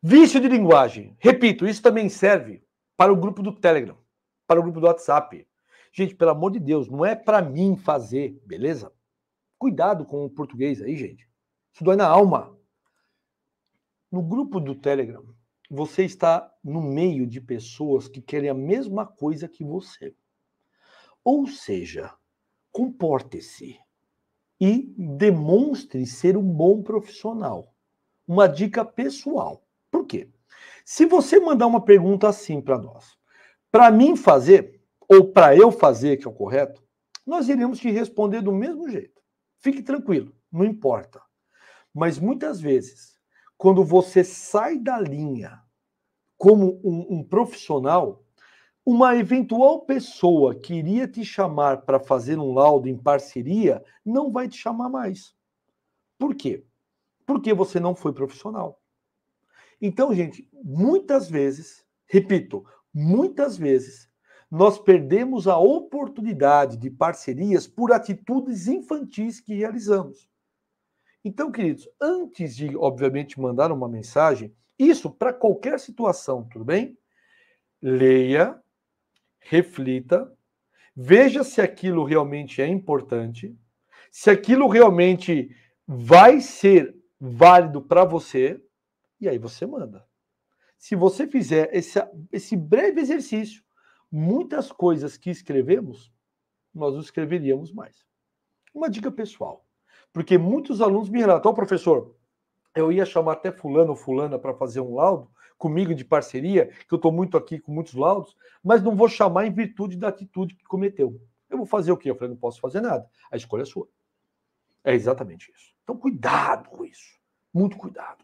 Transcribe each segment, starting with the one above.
Vício de linguagem. Repito, isso também serve para o grupo do Telegram, para o grupo do WhatsApp. Gente, pelo amor de Deus, não é para mim fazer, beleza? Cuidado com o português aí, gente. Isso dói na alma. No grupo do Telegram, você está no meio de pessoas que querem a mesma coisa que você. Ou seja, comporte-se e demonstre ser um bom profissional. Uma dica pessoal quê? Se você mandar uma pergunta assim para nós, para mim fazer, ou para eu fazer, que é o correto, nós iremos te responder do mesmo jeito. Fique tranquilo, não importa. Mas muitas vezes, quando você sai da linha como um, um profissional, uma eventual pessoa que iria te chamar para fazer um laudo em parceria não vai te chamar mais. Por quê? Porque você não foi profissional. Então, gente, muitas vezes, repito, muitas vezes, nós perdemos a oportunidade de parcerias por atitudes infantis que realizamos. Então, queridos, antes de, obviamente, mandar uma mensagem, isso para qualquer situação, tudo bem? Leia, reflita, veja se aquilo realmente é importante, se aquilo realmente vai ser válido para você, e aí você manda. Se você fizer esse, esse breve exercício, muitas coisas que escrevemos, nós não escreveríamos mais. Uma dica pessoal. Porque muitos alunos me relatam, oh, professor, eu ia chamar até fulano ou fulana para fazer um laudo, comigo de parceria, que eu estou muito aqui com muitos laudos, mas não vou chamar em virtude da atitude que cometeu. Eu vou fazer o quê? Eu falei, não posso fazer nada. A escolha é sua. É exatamente isso. Então, cuidado com isso. Muito cuidado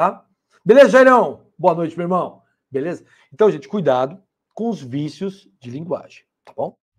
tá? Beleza, Jairão? Boa noite, meu irmão. Beleza? Então, gente, cuidado com os vícios de linguagem, tá bom?